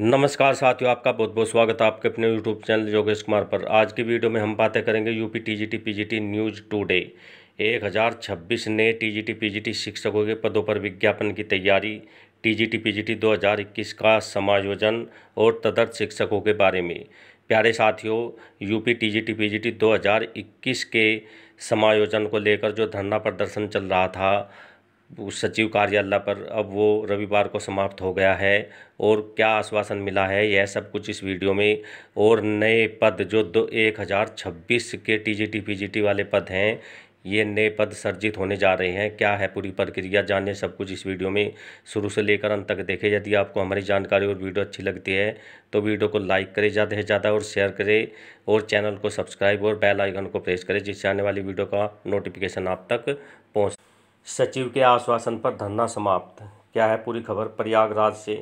नमस्कार साथियों आपका बहुत बहुत स्वागत है आपके अपने यूट्यूब चैनल योगेश कुमार पर आज की वीडियो में हम बातें करेंगे UP TGT PGT news today 1026 ने टीजीटी पीजीटी शिक्षकों के पदों पर विज्ञापन की तैयारी टीजीटी पीजीटी 2021 का समायोजन और तदर्थ शिक्षकों के बारे में प्यारे साथियों यूपी टीजीटी पीजीटी 2021 के समायोजन को लेकर जो धरना प्रदर्शन चल रहा था सचिव कार्यालय पर अब वो रविवार को समाप्त हो गया है और क्या आश्वासन मिला है यह सब कुछ इस वीडियो में और नए पद जो दो एक हज़ार छब्बीस के टीजीटी पीजीटी वाले पद हैं ये नए पद सर्जित होने जा रहे हैं क्या है पूरी प्रक्रिया जाने सब कुछ इस वीडियो में शुरू से लेकर अंत तक देखें यदि आपको हमारी जानकारी और वीडियो अच्छी लगती है तो वीडियो को लाइक करें ज़्यादा से ज़्यादा और शेयर करें और चैनल को सब्सक्राइब और बेल आइकन को प्रेस करें जिससे आने वाली वीडियो का नोटिफिकेशन आप तक पहुँच सचिव के आश्वासन पर धरना समाप्त क्या है पूरी खबर प्रयागराज से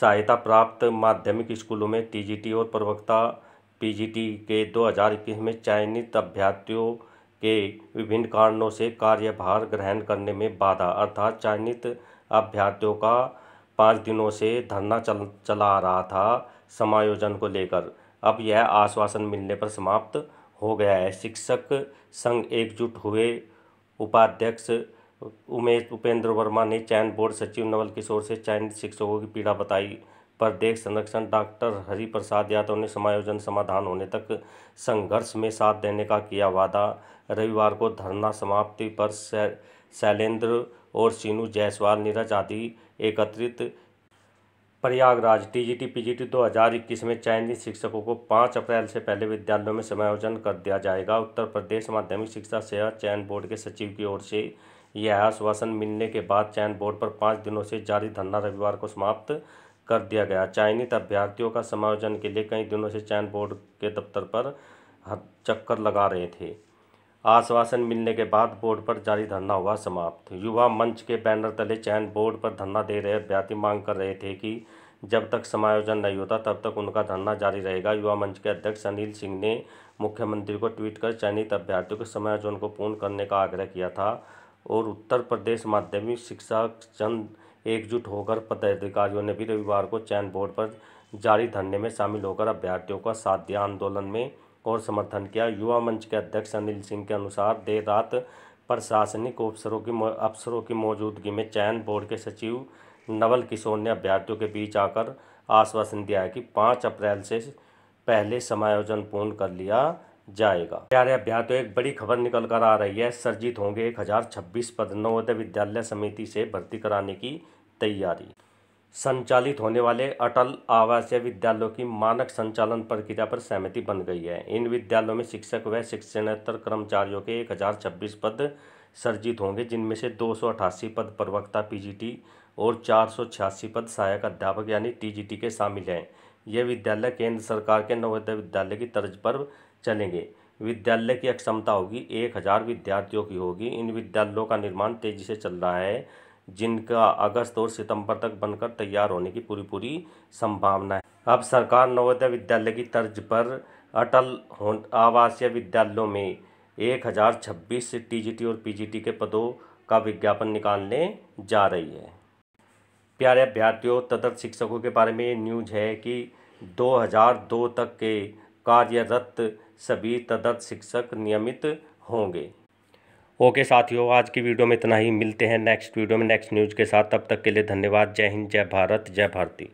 सहायता प्राप्त माध्यमिक स्कूलों में टीजीटी और प्रवक्ता पीजीटी के 2021 में चयनित अभ्यर्थियों के विभिन्न कारणों से कार्यभार ग्रहण करने में बाधा अर्थात चयनित अभ्यर्थियों का पाँच दिनों से धरना चल चला रहा था समायोजन को लेकर अब यह आश्वासन मिलने पर समाप्त हो गया है शिक्षक संघ एकजुट हुए उपाध्यक्ष उमेश उपेंद्र वर्मा ने चयन बोर्ड सचिव नवल किशोर से चयनित शिक्षकों की पीड़ा बताई प्रदेश संरक्षण डॉक्टर हरि प्रसाद यादव ने समायोजन समाधान होने तक संघर्ष में साथ देने का किया वादा रविवार को धरना समाप्ति पर शैलेंद्र और सीनू जायसवाल नीरज आदि एकत्रित प्रयागराज टीजीटी पीजीटी 2021 में चयनित शिक्षकों को 5 अप्रैल से पहले विद्यालयों में समायोजन कर दिया जाएगा उत्तर प्रदेश माध्यमिक शिक्षा सेवा चयन बोर्ड के सचिव की ओर से यह आश्वासन मिलने के बाद चयन बोर्ड पर पाँच दिनों से जारी धरना रविवार को समाप्त कर दिया गया चयनित अभ्यर्थियों का समायोजन के लिए कई दिनों से चयन बोर्ड के दफ्तर पर चक्कर लगा रहे थे आश्वासन मिलने के बाद बोर्ड पर जारी धरना हुआ समाप्त युवा मंच के बैनर तले चयन बोर्ड पर धरना दे रहे अभ्यर्थी मांग कर रहे थे कि जब तक समायोजन नहीं होता तब तक उनका धरना जारी रहेगा युवा मंच के अध्यक्ष अनिल सिंह ने मुख्यमंत्री को ट्वीट कर चयनित अभ्यर्थियों के समायोजन को पूर्ण करने का आग्रह किया था और उत्तर प्रदेश माध्यमिक शिक्षा चंद एकजुट होकर पदाधिकारियों ने भी रविवार को चयन बोर्ड पर जारी धरने में शामिल होकर अभ्यर्थियों का साथ दिया आंदोलन में और समर्थन किया युवा मंच के अध्यक्ष अनिल सिंह के अनुसार देर रात प्रशासनिक अफसरों की अफसरों की मौजूदगी में चयन बोर्ड के सचिव नवल किशोर ने अभ्यर्थियों के बीच आकर आश्वासन दिया है कि पाँच अप्रैल से पहले समायोजन पूर्ण कर लिया जाएगा प्यारे तो एक बड़ी खबर निकल कर आ रही है सर्जित होंगे एक हजार छब्बीस पद नवोदय विद्यालय समिति से भर्ती कराने की तैयारी संचालित होने वाले अटल आवासीय विद्यालयों की मानक संचालन प्रक्रिया पर सहमति बन गई है इन विद्यालयों में शिक्षक व शिक्षणतर कर्मचारियों के एक हजार छब्बीस पद सर्जित होंगे जिनमें से दो सौ अठासी पद प्रवक्ता पीजीटी और चार सौ छियासी पद सहायक अध्यापक यानी टीजीटी के शामिल हैं ये विद्यालय केंद्र सरकार के नवोदय विद्यालय की तर्ज पर चलेंगे विद्यालय की अक्षमता होगी एक हज़ार विद्यार्थियों की होगी इन विद्यालयों का निर्माण तेज़ी से चल रहा है जिनका अगस्त और सितंबर तक बनकर तैयार होने की पूरी पूरी संभावना है अब सरकार नवोदय विद्यालय की तर्ज पर अटल आवासीय विद्यालयों में एक हज़ार छब्बीस टी और पीजीटी के पदों का विज्ञापन निकालने जा रही है प्यारे अभ्यर्थियों तदर्थ शिक्षकों के बारे में ये न्यूज है कि 2002 तक के कार्यरत सभी तदर्थ शिक्षक नियमित होंगे ओके साथियों आज की वीडियो में इतना ही मिलते हैं नेक्स्ट वीडियो में नेक्स्ट न्यूज़ के साथ तब तक के लिए धन्यवाद जय हिंद जय भारत जय भारती